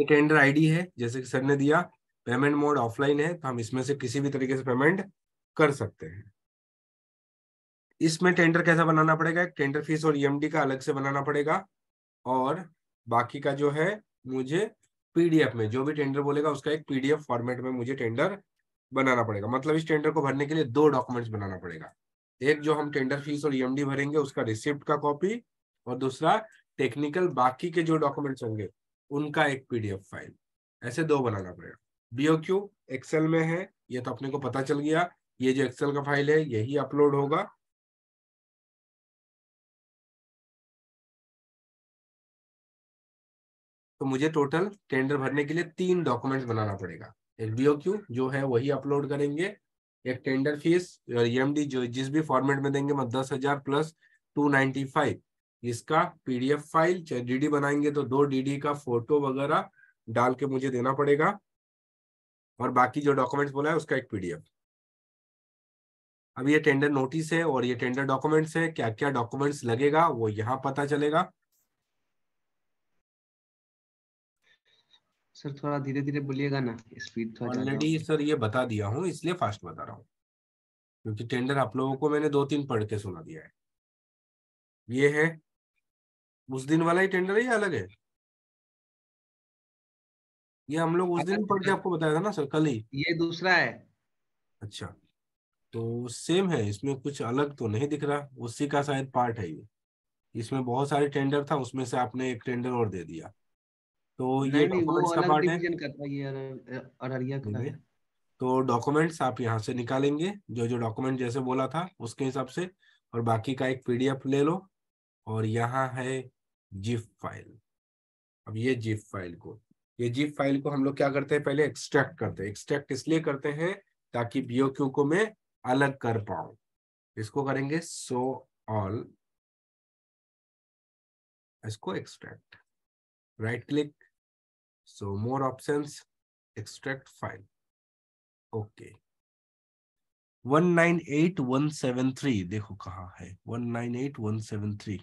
एक ender ID है जैसे कि सर ने दिया पेमेंट मोड ऑफलाइन है तो हम इसमें से किसी भी तरीके से पेमेंट कर सकते हैं इसमें टेंडर कैसा बनाना पड़ेगा टेंडर फीस और ईएमडी e का अलग से बनाना पड़ेगा और बाकी का जो है मुझे पीडीएफ में जो भी टेंडर बोलेगा उसका एक पीडीएफ फॉर्मेट में मुझे टेंडर बनाना पड़ेगा मतलब इस टेंडर को भरने के लिए दो डॉक्यूमेंट्स बनाना पड़ेगा एक जो हम टेंडर फीस और ईएमडी e भरेंगे उसका रिसिप्ट का कॉपी और दूसरा टेक्निकल बाकी के जो डॉक्यूमेंट्स होंगे उनका एक पीडीएफ फाइल ऐसे दो बनाना पड़ेगा बीओ क्यू एक्सेल में है ये तो अपने को पता चल गया ये जो एक्सेल का फाइल है यही अपलोड होगा तो मुझे टोटल टेंडर भरने के लिए तीन डॉक्यूमेंट बनाना पड़ेगा एक बीओ क्यू जो है वही अपलोड करेंगे एक टेंडर फीस और ईएमडी e जो जिस भी फॉर्मेट में देंगे मैं दस हजार प्लस टू नाइन्टी फाइव इसका पीडीएफ फाइल चाहे डीडी बनाएंगे तो दो डीडी का फोटो वगैरह डाल के मुझे देना पड़ेगा और बाकी जो डॉक्यूमेंट्स बोला है उसका एक पीडीएफ अब ये टेंडर नोटिस है और ये टेंडर डॉक्यूमेंट्स है क्या क्या डॉक्यूमेंट्स लगेगा वो यहाँ पता चलेगा सर थोड़ा धीरे धीरे बोलिएगा ना स्पीड थोड़ा ऑलरेडी सर ये बता दिया हूँ इसलिए फास्ट बता रहा हूँ क्योंकि टेंडर आप लोगों को मैंने दो तीन पढ़ के सुना दिया है ये है उस दिन वाला ही टेंडर है या अलग है ये हम लोग उस दिन पढ़ के आपको बताया था ना सर कल ही ये दूसरा है अच्छा तो सेम है इसमें कुछ अलग तो नहीं दिख रहा उसी का शायद पार्ट है ये इसमें बहुत सारे टेंडर था उसमें से आपने एक टेंडर और दे दिया तो ये डॉक्यूमेंट्स का पार्ट है तो डॉक्यूमेंट्स आप यहाँ से निकालेंगे जो जो डॉक्यूमेंट जैसे बोला था उसके हिसाब से और बाकी का एक पीडीएफ ले लो और यहाँ है जिप फाइल अब ये जिप फाइल को ये जिप फाइल को हम लोग क्या करते हैं पहले एक्सट्रैक्ट करते हैं एक्सट्रैक्ट इसलिए करते हैं ताकि बीओक्यू को मैं अलग कर पाऊं इसको करेंगे सो ऑल इसको extract right click show more options extract file okay 198173 देखो कहा है 198173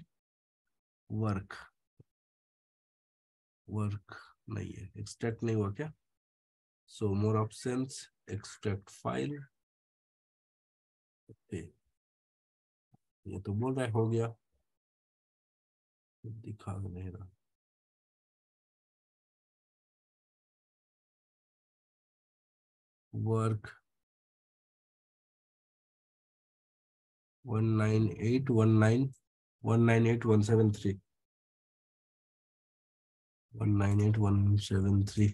वर्क वर्क नहीं है एक्सट्रैक्ट नहीं हुआ क्या so more option extract file ये तो बोल रहा हो गया दिखा नहीं रहा work one nine eight one nine one nine eight one seven three eight one seven three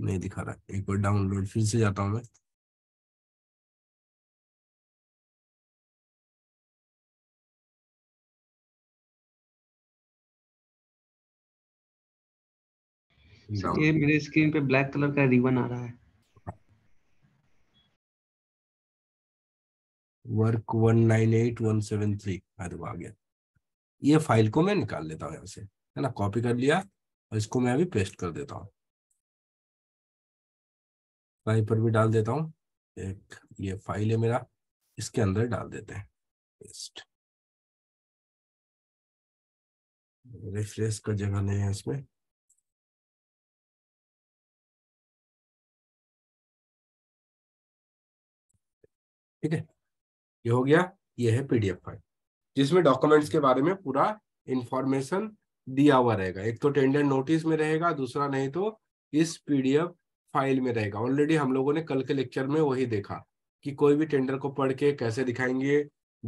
नहीं दिखा रहा एक बार डाउनलोड फिर से जाता हूं मैं ये मेरे स्क्रीन पे ब्लैक कलर का रिबन आ रहा है work one nine eight one seven three देखो आ गया ये फाइल को मैं निकाल लेता हूँ यहाँ से है ना कॉपी कर लिया और इसको मैं अभी पेस्ट कर देता हूँ फाइल पर भी डाल देता हूँ एक ये फाइल है मेरा इसके अंदर डाल देते हैं पेस्ट रिफ्रेश का जगह नहीं है इसमें ठीक है ये हो गया ये है पीडीएफ फाइल जिसमें डॉक्यूमेंट्स के बारे में पूरा इंफॉर्मेशन दिया हुआ रहेगा एक तो टेंडर नोटिस में रहेगा दूसरा नहीं तो इस पीडीएफ फाइल में रहेगा ऑलरेडी हम लोगों ने कल के लेक्चर में वही देखा कि कोई भी टेंडर को पढ़ के कैसे दिखाएंगे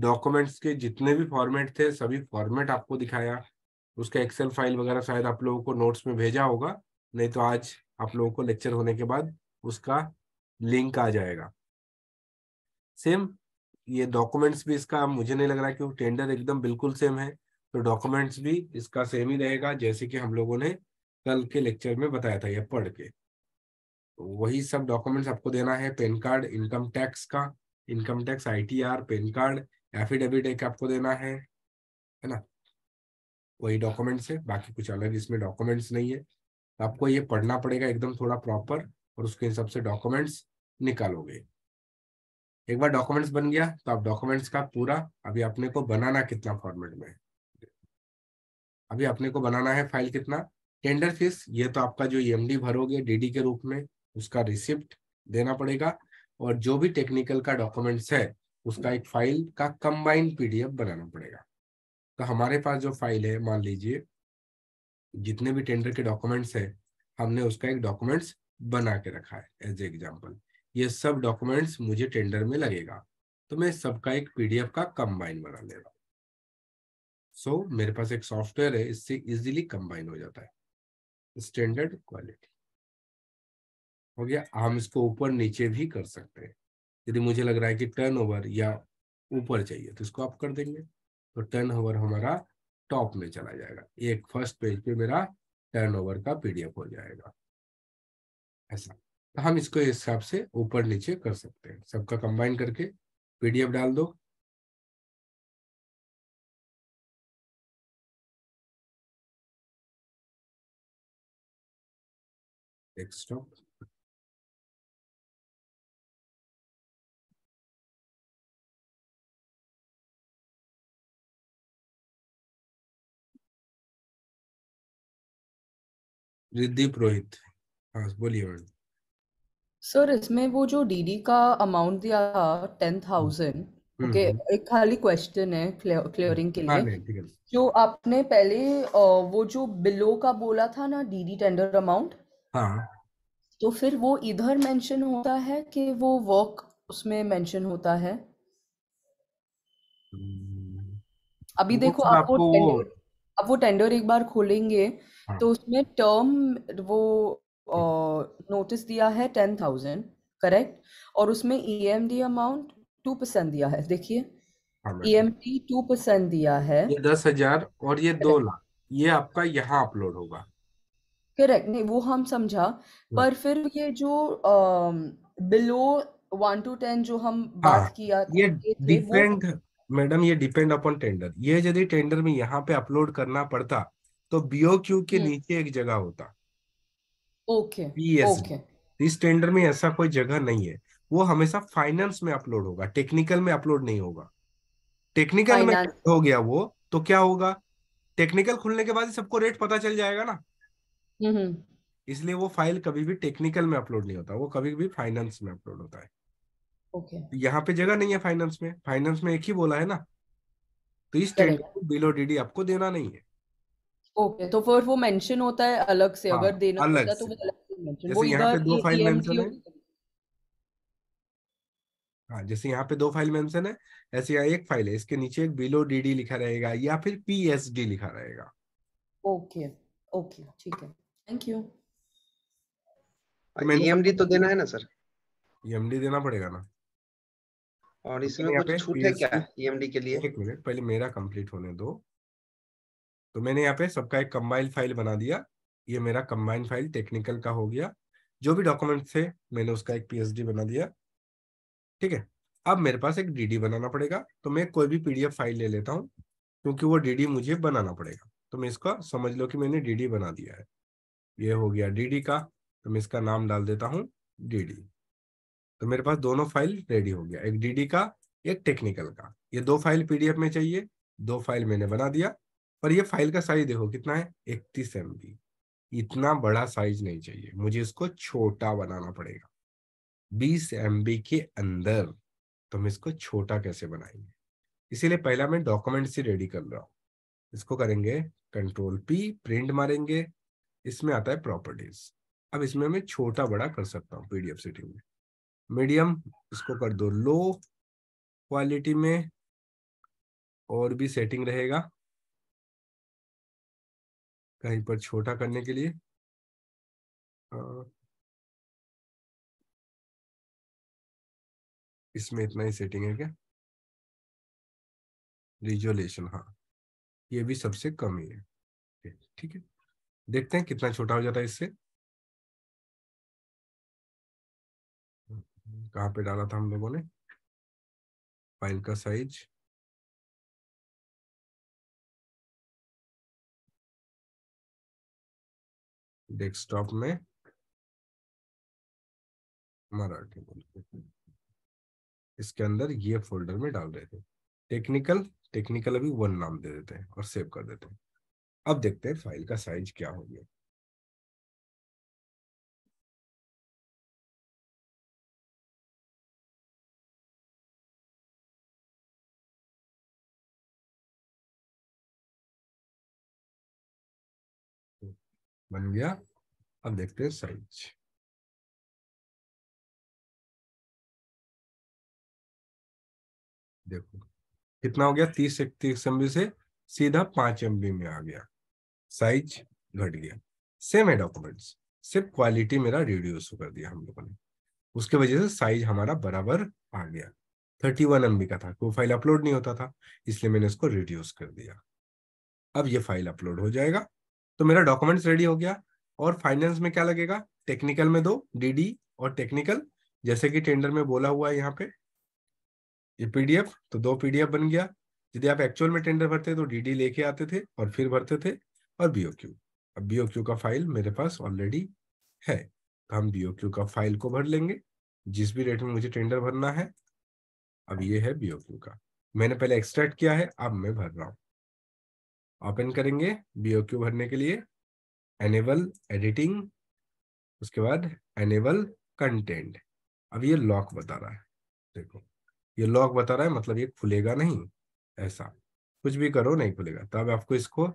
डॉक्यूमेंट्स के जितने भी फॉर्मेट थे सभी फॉर्मेट आपको दिखाया उसका एक्सेल फाइल वगैरह शायद आप लोगों को नोट्स में भेजा होगा नहीं तो आज आप लोगों को लेक्चर होने के बाद उसका लिंक आ जाएगा सेम ये डॉक्यूमेंट्स भी इसका मुझे नहीं लग रहा कि टेंडर एकदम बिल्कुल सेम है तो डॉक्यूमेंट्स भी इसका सेम ही रहेगा जैसे कि हम लोगों ने कल के लेक्चर में बताया था यह पढ़ के तो वही सब डॉक्यूमेंट्स आपको देना है पेन कार्ड इनकम टैक्स का income tax ITR PAN card affidavit एक आपको देना है है ना वही डॉक्यूमेंट्स है बाकी कुछ अलग इसमें डॉक्यूमेंट्स नहीं है आपको ये पढ़ना पड़ेगा एकदम थोड़ा प्रॉपर और उसके हिसाब से डॉक्यूमेंट्स निकालोगे एक बार डॉक्यूमेंट्स बन गया तो आप डॉक्यूमेंट्स का पूरा अभी अपने को बनाना कितना फॉर्मेट में अभी अपने को बनाना है फाइल कितना टेंडर फीस ये तो आपका जो ई e भरोगे डीडी के रूप में उसका रिसिप्ट देना पड़ेगा और जो भी टेक्निकल का डॉक्यूमेंट्स है उसका एक फाइल का कंबाइंड पीडीएफ बनाना पड़ेगा तो हमारे पास जो फाइल है मान लीजिए जितने भी टेंडर के डॉक्यूमेंट्स है हमने उसका एक डॉक्यूमेंट्स बना के रखा है एज एग्जाम्पल ये सब डॉक्यूमेंट्स मुझे टेंडर में लगेगा तो मैं सबका एक पीडीएफ का कंबाइन बना ले रहा सो so, मेरे पास एक सॉफ्टवेयर है इससे इजीली कंबाइन हो जाता है स्टैंडर्ड क्वालिटी हो गया हम इसको ऊपर नीचे भी कर सकते हैं यदि मुझे लग रहा है कि टर्न या ऊपर चाहिए तो इसको आप कर देंगे तो टर्न हमारा टॉप में चला जाएगा एक फर्स्ट पेज पे मेरा टर्नओवर का पीडीएफ हो जाएगा ऐसा तो हम इसको इस हिसाब से ऊपर नीचे कर सकते हैं सबका कंबाइन करके पीडीएफ डाल दो डेस्कटॉप रिद्धि पुरोहित हाँ बोलिए मैडम सर इसमें वो जो डीडी का अमाउंट दिया था टेन थाउजेंड ओके एक खाली क्वेश्चन है क्लियरिंग के हाँ लिए जो आपने पहले वो जो बिलो का बोला था ना डीडी टेंडर अमाउंट तो फिर वो इधर मेंशन होता है कि वो वर्क उसमें मेंशन होता है अभी देखो आप वो टेंडर आप वो टेंडर एक बार खोलेंगे हाँ. तो उसमें टर्म वो नोटिस दिया है टेन थाउजेंड करेक्ट और उसमें E M D amount two percent दिया है देखिए E M D two percent दिया है ये दस हजार और ये दो लाख ये आपका यहाँ अपलोड होगा करेक्ट नहीं वो हम समझा हम्म। पर फिर ये जो बिलो वन टू टेन जो हम बात हाँ, किया ये डिपेंड मैडम ये डिपेंड अपॉन टेंडर ये यदि टेंडर में यहाँ पे अपलोड करना पड़ता तो बीओ क्यू के हम्म। नीचे एक जगह होता ओके ओके इस टेंडर में ऐसा कोई जगह नहीं है वो हमेशा फाइनेंस में अपलोड होगा टेक्निकल में अपलोड नहीं होगा टेक्निकल में हो गया वो तो क्या होगा टेक्निकल खुलने के बाद सबको रेट पता चल जाएगा ना हम्म, हम्म। इसलिए वो फाइल कभी भी टेक्निकल में अपलोड नहीं होता वो कभी भी फाइनेंस में अपलोड होता है ओके तो यहाँ पे जगह नहीं है फाइनेंस में फाइनेंस में एक ही बोला है ना तो इस टेंडर को बिलो डीडी आपको देना नहीं है ओके तो फिर वो मेंशन होता है अलग से अगर हाँ, देना होता तो वो अलग से मेंशन वो यहाँ पे दो फाइल मेंशन है हाँ जैसे यहाँ पे दो फाइल मेंशन है ऐसे यहाँ एक फाइल है इसके नीचे एक बिलो डीडी लिखा रहेगा या फिर पीएसडी लिखा रहेगा ओके ओके ठीक है थैंक यू ईएमडी तो देना है ना सर ईएमडी e देना पड़ेगा ना और इसमें कुछ छूट है क्या ईएमडी e के लिए एक मिनट पहले मेरा कंप्लीट होने दो तो मैंने यहाँ पे सबका एक कम्बाइल फाइल बना दिया ये मेरा कम्बाइंड फाइल टेक्निकल का हो गया जो भी डॉक्यूमेंट थे मैंने उसका एक पीएचडी बना दिया ठीक है अब मेरे पास एक डीडी बनाना पड़ेगा तो मैं कोई भी पीडीएफ फाइल ले लेता हूँ क्योंकि वो डीडी मुझे बनाना पड़ेगा तो मैं इसका समझ लो कि मैंने डीडी बना दिया है ये हो गया डीडी का तो मैं इसका नाम डाल देता हूँ डीडी तो मेरे पास दोनों फाइल रेडी हो गया एक डीडी का एक टेक्निकल का ये दो फाइल पीडीएफ में चाहिए दो फाइल मैंने बना दिया और ये फाइल का साइज देखो कितना है इकतीस एम इतना बड़ा साइज नहीं चाहिए मुझे इसको छोटा बनाना पड़ेगा बीस एम के अंदर तो हम इसको छोटा कैसे बनाएंगे इसीलिए पहला मैं डॉक्यूमेंट से रेडी कर रहा हूँ इसको करेंगे कंट्रोल पी प्रिंट मारेंगे इसमें आता है प्रॉपर्टीज अब इसमें मैं छोटा बड़ा कर सकता हूँ पीडीएफ सेटिंग में मीडियम इसको कर दो लो क्वालिटी में और भी सेटिंग रहेगा कहीं पर छोटा करने के लिए इसमें इतना ही सेटिंग है क्या रिजोलेशन हाँ ये भी सबसे कम ही है ठीक है देखते हैं कितना छोटा हो जाता है इससे कहाँ पे डाला था हम लोगों ने फाइल का साइज डेस्कटॉप में मराठी बोल इसके अंदर ये फोल्डर में डाल देते हैं टेक्निकल टेक्निकल अभी वन नाम दे देते हैं और सेव कर देते हैं अब देखते हैं फाइल का साइज क्या हो गया बन गया अब देखते हैं साइज देखो कितना हो गया तीस इकतीस एमबी से सीधा पांच एमबी में आ गया साइज घट गया सेम है डॉक्यूमेंट्स सिर्फ क्वालिटी मेरा रिड्यूस कर दिया हम लोगों ने उसके वजह से साइज हमारा बराबर आ गया थर्टी वन एम का था कोई फाइल अपलोड नहीं होता था इसलिए मैंने इसको रिड्यूस कर दिया अब ये फाइल अपलोड हो जाएगा तो मेरा डॉक्यूमेंट्स रेडी हो गया और फाइनेंस में क्या लगेगा टेक्निकल में दो डीडी और टेक्निकल जैसे कि टेंडर में बोला हुआ है यहाँ पे ये पीडीएफ तो दो पीडीएफ बन गया यदि आप एक्चुअल में टेंडर भरते तो डीडी लेके आते थे और फिर भरते थे और क्यू अब क्यू का फाइल मेरे पास ऑलरेडी है तो हम क्यू का फाइल को भर लेंगे जिस भी रेट में मुझे टेंडर भरना है अब ये है बीओक्यू का मैंने पहले एक्सट्रैक्ट किया है अब मैं भर रहा हूँ ओपन करेंगे बीओक्यू भरने के लिए एनेबल एडिटिंग उसके बाद एनेबल कंटेंट अब ये लॉक बता रहा है देखो ये लॉक बता रहा है मतलब ये खुलेगा नहीं ऐसा कुछ भी करो नहीं खुलेगा तब आपको इसको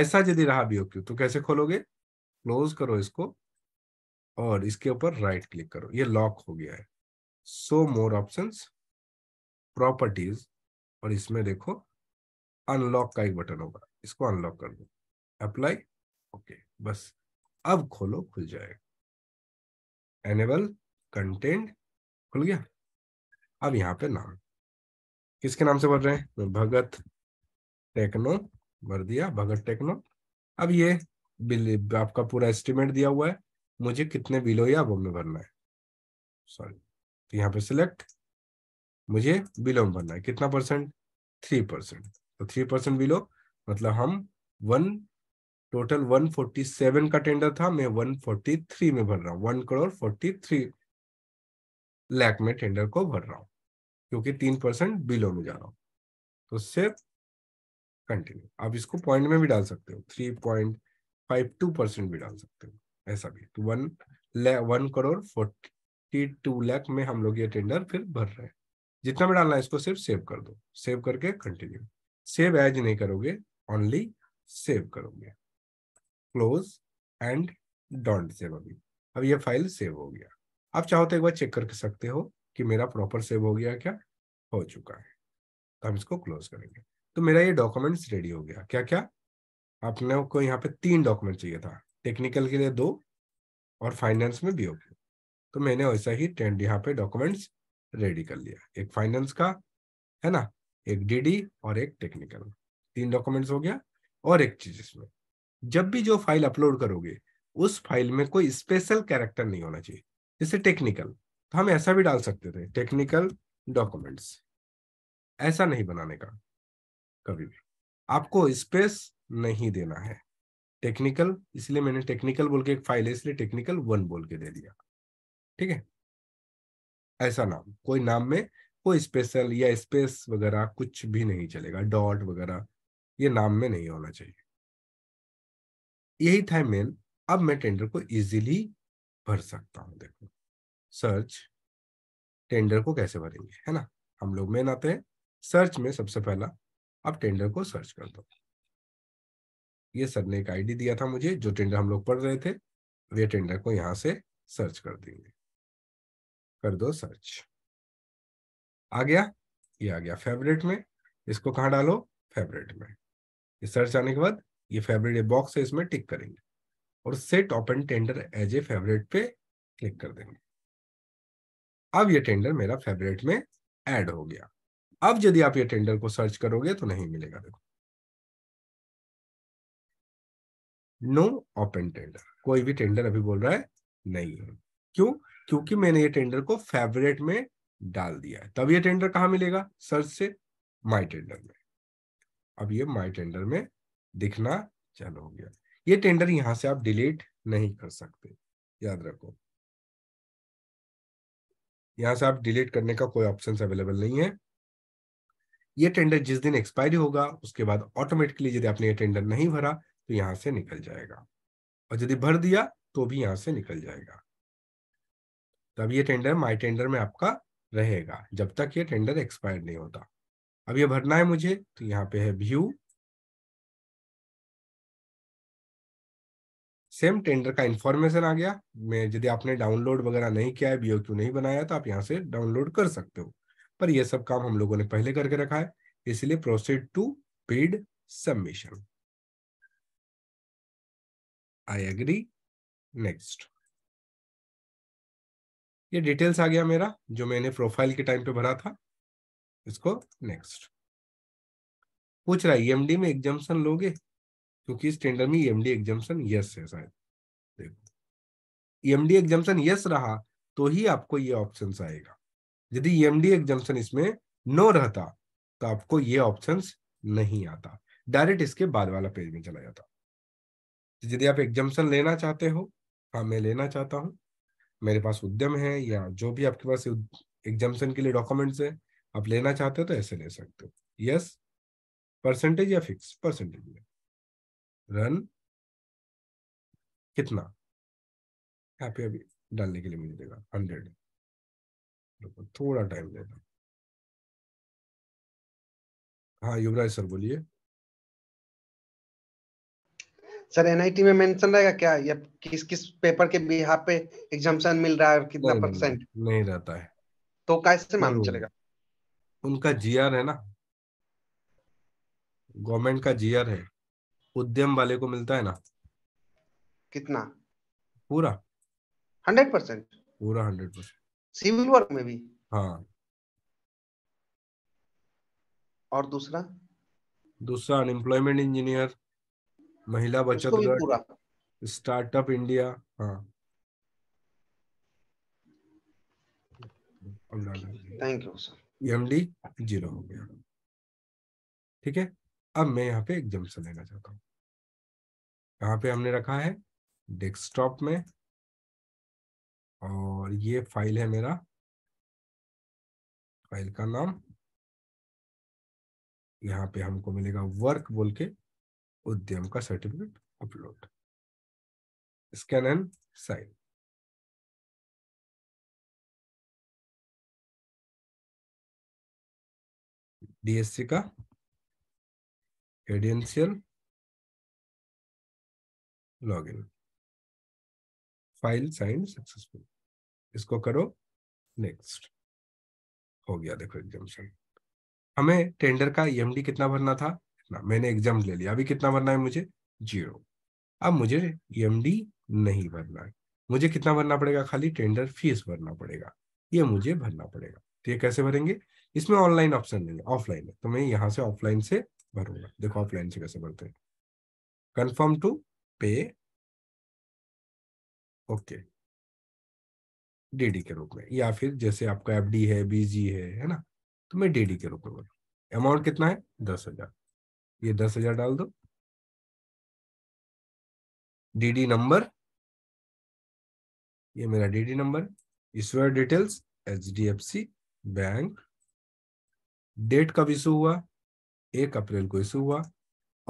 ऐसा यदि रहा भी क्यू तो कैसे खोलोगे क्लोज करो इसको और इसके ऊपर राइट क्लिक करो ये लॉक हो गया है सो मोर ऑप्शन प्रॉपर्टीज और इसमें देखो अनलॉक का एक बटन होगा इसको अनलॉक कर दो अप्लाई ओके बस अब खोलो खुल जाएगा एनेबल कंटेंट खुल गया अब यहाँ पे नाम किसके नाम से बढ़ रहे हैं भगत टेक्नो भर दिया भगत टेक्नो अब ये आपका पूरा एस्टिमेट दिया हुआ है मुझे कितने बिलो या वो में भरना है सॉरी तो यहाँ पे सिलेक्ट मुझे बिलो में भरना है कितना परसेंट थ्री परसेंट तो थ्री परसेंट बिलो मतलब हम वन टोटल 147 का टेंडर था मैं 143 में भर रहा हूँ वन करोड़ 43 लाख में टेंडर को भर रहा हूँ क्योंकि तीन परसेंट बिलो में जा रहा हूँ तो सिर्फ कंटिन्यू आप इसको पॉइंट में भी डाल सकते हो three point five two percent भी डाल सकते हो ऐसा भी तो one one crore forty two lakh में हम लोग ये टेंडर फिर भर रहे हैं जितना भी डालना है इसको सिर्फ सेव कर दो सेव करके कंटिन्यू सेव एज नहीं करोगे ओनली सेव करोगे क्लोज एंड डॉन्ट सेव अभी अब ये फाइल सेव हो गया आप चाहो तो एक बार चेक कर सकते हो कि मेरा प्रॉपर सेव हो गया क्या हो चुका है तो हम इसको क्लोज करेंगे तो मेरा ये डॉक्यूमेंट्स रेडी हो गया क्या क्या आपने को यहाँ पे तीन डॉक्यूमेंट चाहिए था टेक्निकल के लिए दो और फाइनेंस में भी ओके तो मैंने वैसा ही टेंट यहाँ पे डॉक्यूमेंट्स रेडी कर लिया एक फाइनेंस का है ना एक डीडी और एक टेक्निकल तीन डॉक्यूमेंट्स हो गया और एक चीज इसमें जब भी जो फाइल अपलोड करोगे उस फाइल में कोई स्पेशल कैरेक्टर नहीं होना चाहिए जैसे टेक्निकल तो हम ऐसा भी डाल सकते थे टेक्निकल डॉक्यूमेंट्स ऐसा नहीं बनाने का कभी भी आपको स्पेस नहीं देना है टेक्निकल इसलिए मैंने टेक्निकल बोल के एक फाइल है इसलिए टेक्निकल वन बोल के दे दिया ठीक है ऐसा नाम कोई नाम में कोई स्पेशल या स्पेस वगैरह कुछ भी नहीं चलेगा डॉट वगैरह ये नाम में नहीं होना चाहिए यही था मेन अब मैं टेंडर को इजीली भर सकता हूं देखो सर्च टेंडर को कैसे भरेंगे है ना हम लोग मेन आते हैं सर्च में सबसे पहला अब टेंडर को सर्च कर दो ये सर ने एक आईडी दिया था मुझे जो टेंडर हम लोग पढ़ रहे थे वे टेंडर को यहाँ से सर्च कर देंगे कर दो सर्च आ गया ये आ गया फेवरेट में इसको कहाँ डालो फेवरेट में ये सर्च आने के बाद ये फेवरेट बॉक्स है इसमें टिक करेंगे और set open tender as a favourite पे क्लिक कर देंगे अब ये टेंडर मेरा फेवरेट में ऐड हो गया अब यदि आप ये टेंडर को सर्च करोगे तो नहीं मिलेगा देखो नो ओपन टेंडर कोई भी टेंडर अभी बोल रहा है नहीं है क्यों क्योंकि मैंने ये टेंडर को फेवरेट में डाल दिया है तब ये टेंडर कहाँ मिलेगा सर्च से माई टेंडर में अब ये माई टेंडर में दिखना चालू हो गया ये टेंडर यहां से आप डिलीट नहीं कर सकते याद रखो यहां से आप डिलीट करने का कोई ऑप्शन अवेलेबल नहीं है ये टेंडर जिस दिन एक्सपायरी होगा उसके बाद ऑटोमेटिकली यदि आपने ये टेंडर नहीं भरा तो यहां से निकल जाएगा और यदि भर दिया तो भी यहां से निकल जाएगा तब ये टेंडर माई टेंडर में आपका रहेगा जब तक ये टेंडर एक्सपायर नहीं होता अब ये भरना है मुझे तो यहाँ पे है व्यू सेम टेंडर का इंफॉर्मेशन आ गया मैं यदि आपने डाउनलोड वगैरह नहीं किया है बीओ क्यू नहीं बनाया तो आप यहाँ से डाउनलोड कर सकते हो पर यह सब काम हम लोगों ने पहले करके रखा है इसलिए proceed to paid submission I agree next ये डिटेल्स आ गया मेरा जो मैंने प्रोफाइल के टाइम पे भरा था इसको नेक्स्ट पूछ रहा है ईएमडी e में एग्जाम्पन लोगे क्योंकि इस टेंडर में ईएमडी एग्जाम्पन यस है शायद देखो ईएमडी एग्जाम्पन यस रहा तो ही आपको ये ऑप्शन आएगा यदि ईएमडी e एग्जाम्पन इसमें नो रहता तो आपको ये ऑप्शन नहीं आता डायरेक्ट इसके बाद वाला पेज में चला जाता यदि आप एग्जाम्पन लेना चाहते हो हाँ मैं लेना चाहता हूँ मेरे पास उद्यम है या जो भी आपके पास एग्जाम्पन के लिए डॉक्यूमेंट्स है आप लेना चाहते हो तो ऐसे ले सकते हो यस परसेंटेज या फिक्स परसेंटेज में रन कितना यहाँ पे अभी डालने के लिए मिल जाएगा हंड्रेड थोड़ा टाइम देना हाँ युवराज सर बोलिए सर एनआईटी में मेंशन रहेगा क्या या किस किस पेपर के यहाँ पे एग्जाम्शन मिल रहा है कितना परसेंट नहीं रहता है तो कैसे मालूम चलेगा उनका जीआर है ना गवर्नमेंट का जीआर है उद्यम वाले को मिलता है ना कितना पूरा हंड्रेड परसेंट पूरा हंड्रेड परसेंट सिविल वर्क में भी हाँ और दूसरा दूसरा अनएम्प्लॉयमेंट इंजीनियर महिला बचत स्टार्टअप इंडिया हाँ thank you sir M D zero हो गया ठीक है अब मैं यहाँ पे एक से लेना चाहता हूँ यहाँ पे हमने रखा है डेस्कटॉप में और ये फाइल है मेरा फाइल का नाम यहाँ पे हमको मिलेगा वर्क बोल के उद्यम का certificate upload scan and sign DSC का credential login file sign successful इसको करो नेक्स्ट हो गया देखो एग्जामेशन हमें टेंडर का ईएमडी e कितना भरना था इतना मैंने एग्जाम ले लिया अभी कितना भरना है मुझे जीरो अब मुझे ईएमडी e नहीं भरना है मुझे कितना भरना पड़ेगा खाली टेंडर फीस भरना पड़ेगा ये मुझे भरना पड़ेगा तो ये कैसे भरेंगे इसमें ऑनलाइन ऑप्शन नहीं है ऑफलाइन है तो मैं यहाँ से ऑफलाइन से भरूंगा देखो ऑफलाइन से कैसे भरते हैं confirm to pay okay DD के रूप में या फिर जैसे आपका एफ है बीजी है है ना तो मैं डीडी के रूप में बोलूँ अमाउंट कितना है दस हजार ये दस हजार डाल दो डीडी नंबर ये मेरा डीडी नंबर इस details H D F C bank date कब इशू हुआ एक अप्रैल को इशू हुआ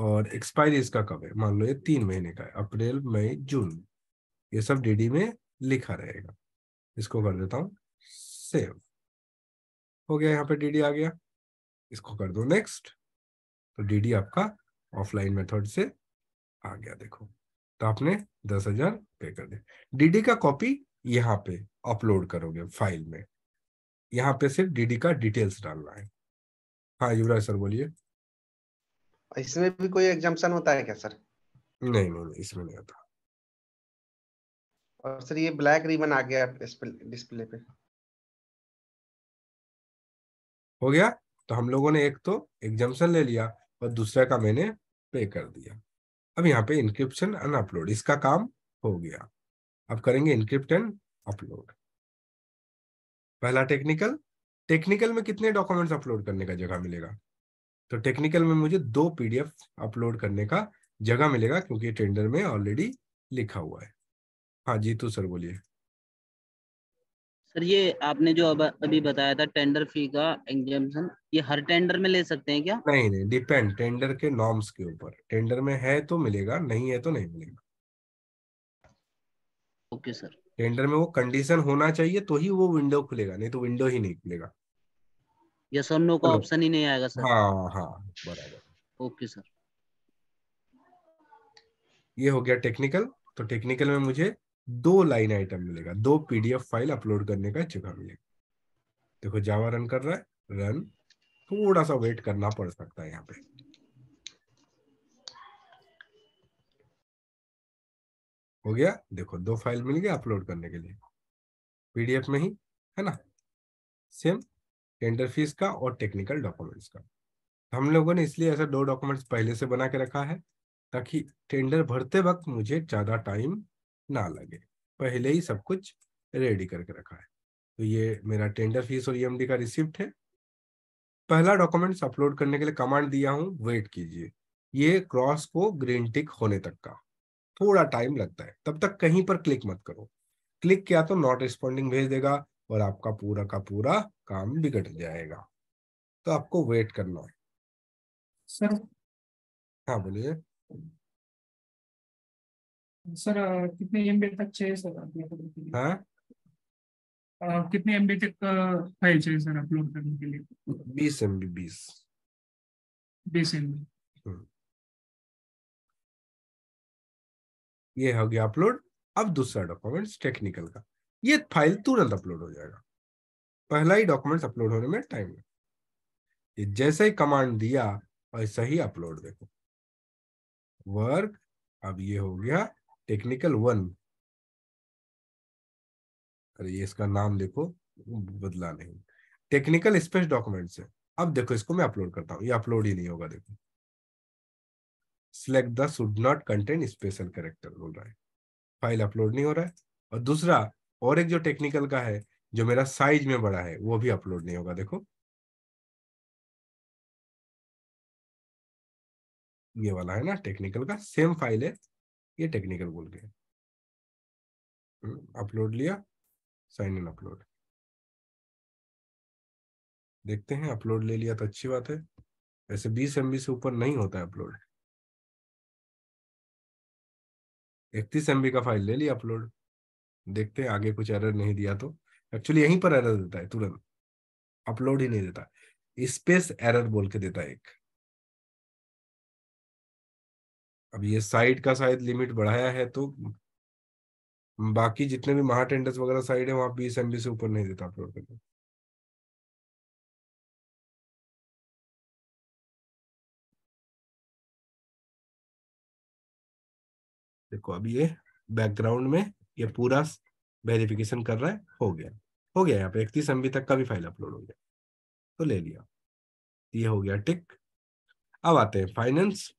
और एक्सपायरी इसका कब है मान लो ये तीन महीने का है अप्रैल मई जून ये सब डीडी में लिखा रहेगा इसको कर देता हूं सेव हो गया यहाँ पे डीडी आ गया इसको कर दो नेक्स्ट तो डीडी आपका ऑफलाइन मेथड से आ गया देखो तो आपने दस हजार पे कर दिया डीडी का कॉपी यहाँ पे अपलोड करोगे फाइल में यहाँ पे सिर्फ डीडी का डिटेल्स डालना है हाँ युवराज सर बोलिए इसमें भी कोई एग्जाम्पन होता है क्या सर नहीं नहीं, नहीं इसमें नहीं होता और सर ये ब्लैक रिबन आ गया डिस्प्ले पे हो गया तो हम लोगों ने एक तो एग्जाम्पन ले लिया और दूसरा का मैंने पे कर दिया अब यहाँ पे इंक्रिप्शन अनअपलोड इसका काम हो गया अब करेंगे इंक्रिप्ट एंड अपलोड पहला टेक्निकल टेक्निकल में कितने डॉक्यूमेंट्स अपलोड करने का जगह मिलेगा तो टेक्निकल में मुझे दो पीडीएफ अपलोड करने का जगह मिलेगा क्योंकि टेंडर में ऑलरेडी लिखा हुआ है हाँ तो सर बोलिए सर ये आपने जो अब अभी बताया था टेंडर फी का एग्जामेशन ये हर टेंडर में ले सकते हैं क्या नहीं नहीं डिपेंड टेंडर के नॉर्म्स के ऊपर टेंडर में है तो मिलेगा नहीं है तो नहीं मिलेगा ओके सर टेंडर में वो कंडीशन होना चाहिए तो ही वो विंडो खुलेगा नहीं तो विंडो ही नहीं खुलेगा यस और नो का ऑप्शन ही नहीं आएगा सर हाँ हाँ बराबर ओके सर ये हो गया टेक्निकल तो टेक्निकल में मुझे दो लाइन आइटम मिलेगा दो पीडीएफ फाइल अपलोड करने का जगह मिलेगा देखो जावा रन कर रहा है रन थोड़ा सा वेट करना पड़ सकता है यहाँ पे हो गया देखो दो फाइल मिल गया अपलोड करने के लिए पीडीएफ में ही है ना सेम टेंडर फीस का और टेक्निकल डॉक्यूमेंट्स का हम लोगों ने इसलिए ऐसा दो डॉक्यूमेंट्स पहले से बना के रखा है ताकि टेंडर भरते वक्त मुझे ज़्यादा टाइम ना लगे पहले ही सब कुछ रेडी करके रखा है तो ये मेरा टेंडर फीस और ईएमडी e का रिसिप्ट है पहला डॉक्यूमेंट्स अपलोड करने के लिए कमांड दिया हूँ वेट कीजिए ये क्रॉस को ग्रीन टिक होने तक का थोड़ा टाइम लगता है तब तक कहीं पर क्लिक मत करो क्लिक किया तो नॉट रिस्पॉन्डिंग भेज देगा और आपका पूरा का पूरा काम बिगड़ जाएगा तो आपको वेट करना है सर हाँ बोलिए सर कितने एमबी तक चाहिए सर हाँ कितने एमबी तक फाइल चाहिए सर अपलोड करने के लिए बीस एमबी बीस बीस एमबी ये हो गया अपलोड अब दूसरा डॉक्यूमेंट्स टेक्निकल का ये फाइल तुरंत अपलोड हो जाएगा पहला ही डॉक्यूमेंट्स अपलोड होने में टाइम लगे ये जैसे ही कमांड दिया वैसा ही अपलोड देखो वर्क अब ये हो गया टेक्निकल वन अरे ये इसका नाम देखो बदला नहीं टेक्निकल स्पेस डॉक्यूमेंट्स है अब देखो इसको मैं अपलोड करता हूँ ये अपलोड ही नहीं होगा देखो select the should not contain special character बोल रहा है फाइल अपलोड नहीं हो रहा है और दूसरा और एक जो टेक्निकल का है जो मेरा साइज में बड़ा है वो भी अपलोड नहीं होगा देखो ये वाला है ना टेक्निकल का सेम फाइल है ये टेक्निकल बोल के अपलोड हम्म, लिया साइन इन अपलोड देखते हैं अपलोड ले लिया तो अच्छी बात है ऐसे बीस एम से ऊपर नहीं होता है अपलोड इकतीस एम का फाइल ले लिया अपलोड देखते हैं आगे कुछ एरर नहीं दिया तो एक्चुअली यहीं पर एरर देता है तुरंत अपलोड ही नहीं देता स्पेस एरर बोल के देता है एक अब ये साइड का शायद लिमिट बढ़ाया है तो बाकी जितने भी महाटेंडर्स वगैरह साइड है वहां बीस एमबी से ऊपर नहीं देता अपलोड करने देखो अभी ये बैकग्राउंड में ये पूरा वेरिफिकेशन कर रहा है हो गया हो गया यहाँ पे इकतीस एम तक का भी फाइल अपलोड हो गया तो ले लिया ये हो गया टिक अब आते हैं फाइनेंस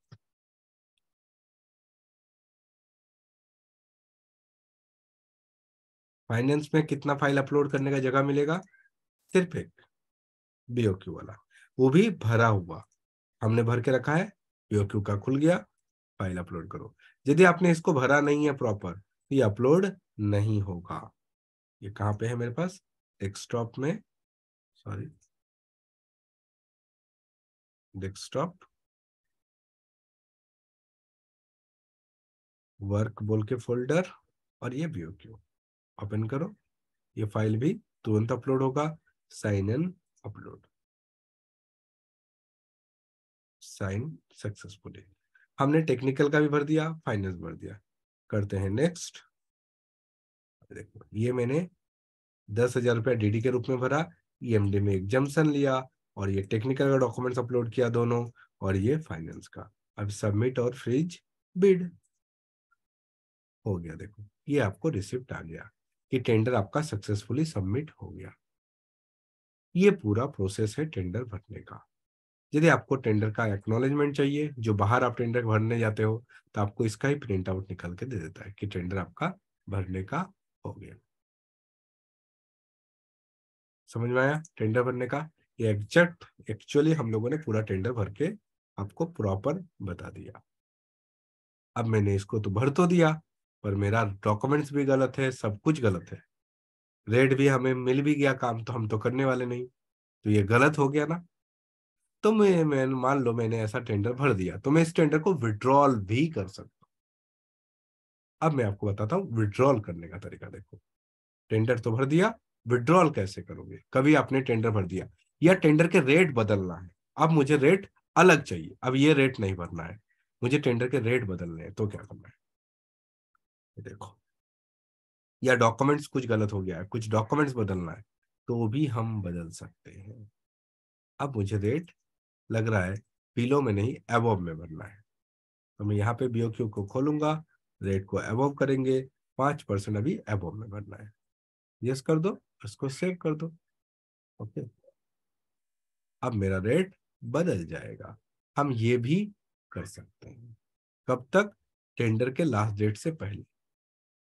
फाइनेंस में कितना फाइल अपलोड करने का जगह मिलेगा सिर्फ एक बीओक्यू वाला वो भी भरा हुआ हमने भर के रखा है बीओक्यू का खुल गया फाइल अपलोड करो यदि आपने इसको भरा नहीं है प्रॉपर तो ये अपलोड नहीं होगा ये कहाँ पे है मेरे पास डेस्कटॉप में सॉरी डेस्कटॉप वर्क बोल के फोल्डर और ये व्यू क्यू ओपन करो ये फाइल भी तुरंत अपलोड होगा sign in upload sign successfully हमने टेक्निकल का भी भर दिया फाइनेंस भर दिया करते हैं नेक्स्ट देखो ये मैंने दस हजार रुपया डी के रूप में भरा ई e में एग्जाम्सन लिया और ये टेक्निकल का डॉक्यूमेंट्स अपलोड किया दोनों और ये फाइनेंस का अब सबमिट और फ्रिज बिड हो गया देखो ये आपको रिसिप्ट आ गया कि टेंडर आपका सक्सेसफुली सबमिट हो गया ये पूरा प्रोसेस है टेंडर भरने का यदि आपको टेंडर का एक्नोलेजमेंट चाहिए जो बाहर आप टेंडर भरने जाते हो तो आपको इसका ही प्रिंट आउट निकल के दे देता है कि टेंडर आपका भरने का हो गया समझ में आया टेंडर भरने का ये एग्जैक्ट एक्चुअली हम लोगों ने पूरा टेंडर भर के आपको प्रॉपर बता दिया अब मैंने इसको तो भर तो दिया पर मेरा डॉक्यूमेंट्स भी गलत है सब कुछ गलत है रेट भी हमें मिल भी गया काम तो हम तो करने वाले नहीं तो ये गलत हो गया ना तो मैं, मैं मान लो मैंने ऐसा टेंडर भर दिया तो मैं इस टेंडर को विड्रॉल भी कर सकता हूँ अब मैं आपको बताता हूँ विड्रॉल करने का तरीका देखो टेंडर तो भर दिया विड्रॉल कैसे करोगे कभी आपने टेंडर भर दिया या टेंडर के रेट बदलना है अब मुझे रेट अलग चाहिए अब ये रेट नहीं भरना है मुझे टेंडर के रेट बदलने हैं तो क्या करना है देखो या डॉक्यूमेंट्स कुछ गलत हो गया है कुछ डॉक्यूमेंट्स बदलना है तो भी हम बदल सकते हैं अब मुझे रेट लग रहा है पीलो में नहीं एवोव में भरना है तो मैं यहाँ पे बीओक्यू को खोलूंगा रेट को एवोव करेंगे पांच परसेंट अभी एवोव में भरना है यस कर दो इसको सेव कर दो ओके अब मेरा रेट बदल जाएगा हम ये भी कर सकते हैं कब तक टेंडर के लास्ट डेट से पहले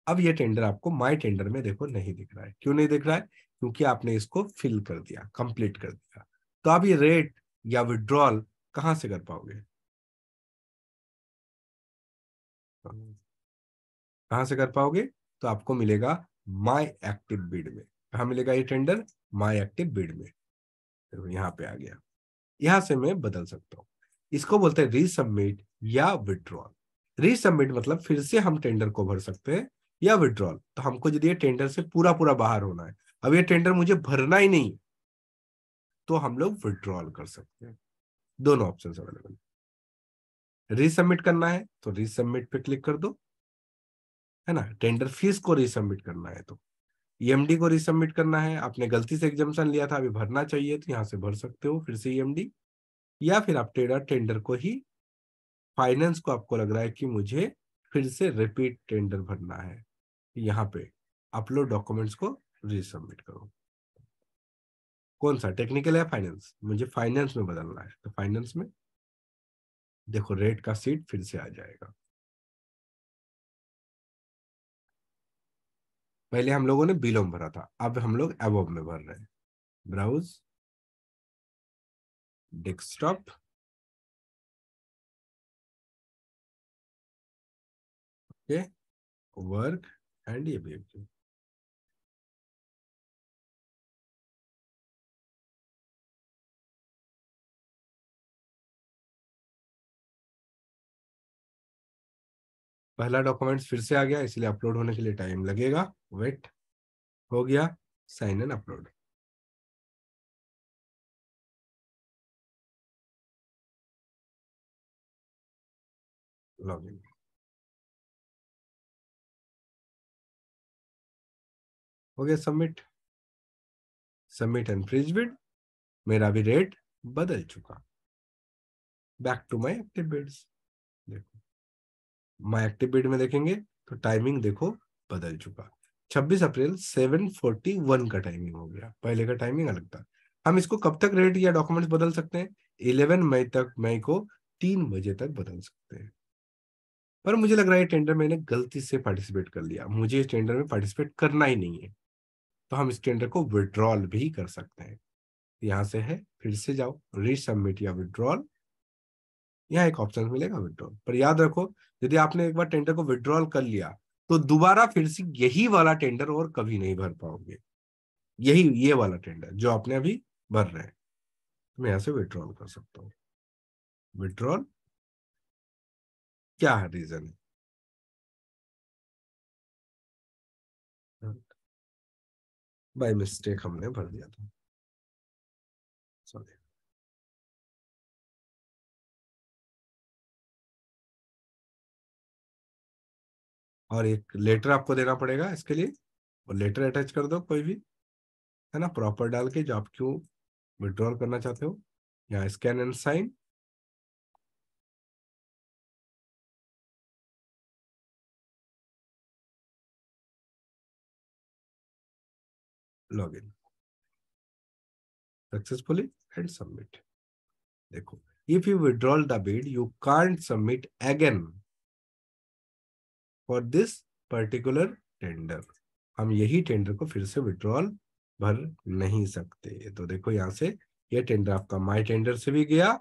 अब ये टेंडर आपको माय टेंडर में देखो नहीं दिख रहा है क्यों नहीं दिख रहा है क्योंकि आपने इसको फिल कर दिया कंप्लीट कर दिया तो अब ये रेट या विड्रॉल कहा से कर पाओगे कहा से कर पाओगे तो आपको मिलेगा माई एक्टिव बिड में कहा मिलेगा ये टेंडर माई एक्टिव बिड में तो यहाँ पे आ गया यहां से मैं बदल सकता हूँ इसको बोलते हैं रीसबमिट या विड्रॉल रीसबमिट मतलब फिर से हम टेंडर को भर सकते हैं या विड्रॉल तो हमको यदि ये टेंडर से पूरा पूरा बाहर होना है अब ये टेंडर मुझे भरना ही नहीं तो हम लोग विड्रॉल कर सकते हैं दोनों ऑप्शन अवेलेबल रिसबमिट करना है तो रिसबमिट पे क्लिक कर दो है ना टेंडर फीस को रिसबमिट करना है तो ईएमडी e को रिसबमिट करना है आपने गलती से एग्जामेशन लिया था अभी भरना चाहिए तो यहां से भर सकते हो फिर से ईएमडी e या फिर आप टेडर टेंडर को ही फाइनेंस को आपको लग रहा है कि मुझे फिर से रिपीट टेंडर भरना है यहाँ पे अपलोड डॉक्यूमेंट्स को रिसबमिट करो कौन सा टेक्निकल है फाइनेंस मुझे फाइनेंस में बदलना है तो फाइनेंस में देखो रेट का सीट फिर से आ जाएगा पहले हम लोगों ने बिलो में भरा था अब हम लोग एवोब में भर रहे हैं browse desktop okay work and ये भी पहला डॉक्यूमेंट फिर से आ गया इसलिए अपलोड होने के लिए टाइम लगेगा वेट हो गया साइन एंड अपलोड इन हो गया submit submit and freeze bid मेरा भी रेट बदल चुका back to my active bids my active period में देखेंगे तो टाइमिंग देखो बदल चुका 26 अप्रैल 7:41 का टाइमिंग हो गया पहले का टाइमिंग अलग था हम इसको कब तक रेट या डॉक्यूमेंट्स बदल सकते हैं 11 मई तक मई को तीन बजे तक बदल सकते हैं पर मुझे लग रहा है टेंडर मैंने गलती से पार्टिसिपेट कर लिया मुझे इस टेंडर में पार्टिसिपेट करना ही नहीं है तो हम इस टेंडर को विड्रॉल भी कर सकते हैं यहां से है फिर से जाओ रीसबमिट या विड्रॉल यहाँ एक ऑप्शन मिलेगा विड्रॉल पर याद रखो यदि आपने एक बार टेंडर को विड्रॉल कर लिया तो दोबारा फिर से यही वाला टेंडर और कभी नहीं भर पाओगे यही ये वाला टेंडर जो आपने अभी भर रहे हैं तो मैं यहां से विड्रॉल कर सकता हूँ विड्रॉल क्या है रीजन है बाय मिस्टेक हमने भर दिया था और एक लेटर आपको देना पड़ेगा इसके लिए और लेटर अटैच कर दो कोई भी है ना प्रॉपर डाल के जो आप क्यों विड्रॉल करना चाहते हो यहाँ scan and sign log in successfully and submit देखो if you withdraw the bid you can't submit again for this particular tender हम यही टेंडर को फिर से विड्रॉल भर नहीं सकते तो देखो यहाँ से ये यह टेंडर आपका माई टेंडर से भी गया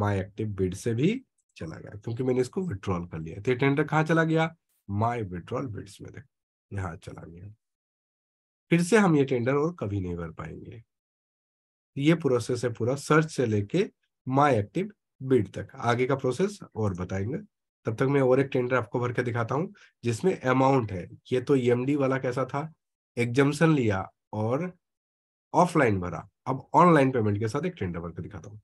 माई एक्टिव बिड से भी चला गया क्योंकि मैंने इसको विड्रॉल कर लिया तो ये टेंडर कहाँ चला गया माई विड्रॉल बिड्स में देखो यहाँ चला गया फिर से हम ये टेंडर और कभी नहीं भर पाएंगे ये प्रोसेस है पूरा सर्च से लेके माई एक्टिव बिड तक आगे का प्रोसेस और बताएंगे तब तक मैं और एक टेंडर आपको भर के दिखाता हूँ जिसमें अमाउंट है ये तो ई e वाला कैसा था एग्जामेशन लिया और ऑफलाइन भरा अब ऑनलाइन पेमेंट के साथ एक टेंडर भर के दिखाता हूँ